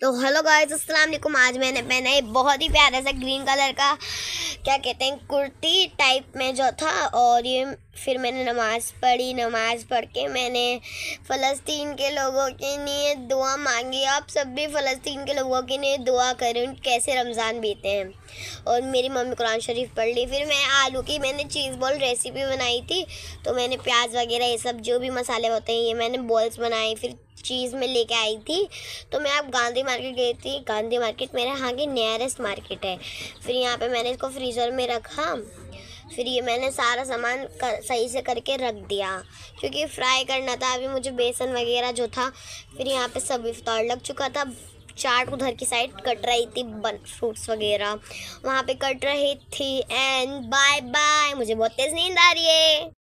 तो hello guys अस्सलाम वालेकुम आज मैंने पहना है बहुत ही प्यारा सा ग्रीन कलर का क्या कहते हैं कुर्ती टाइप में जो था और ये फिर मैंने नमाज़ पढ़ी नमाज़ पढ़ के मैंने फ़लस्तीन के लोगों के लिए दुआ मांगी आप सब भी फ़लस्तीन के लोगों के लिए दुआ करें कैसे रमज़ान बीते हैं और मेरी मम्मी कुरान शरीफ पढ़ ली फिर मैं आलू की मैंने चीज़ बॉल रेसिपी बनाई थी तो मैंने प्याज वगैरह ये सब जो भी मसाले होते हैं ये मैंने बॉल्स बनाए फिर चीज़ में लेके आई थी तो मैं अब गांधी मार्केट गई थी गांधी मार्केट मेरे यहाँ की नियरेस्ट मार्केट है फिर यहाँ पे मैंने इसको फ्रीजर में रखा फिर ये मैंने सारा सामान कर, सही से करके रख दिया क्योंकि फ्राई करना था अभी मुझे बेसन वगैरह जो था फिर यहाँ पे सब इफ्तार लग चुका था चाट उधर की साइड कट रही थी बन फ्रूट्स वगैरह वहाँ पे कट रही थी एंड बाय बाय मुझे बहुत तेज़ नींद आ रही है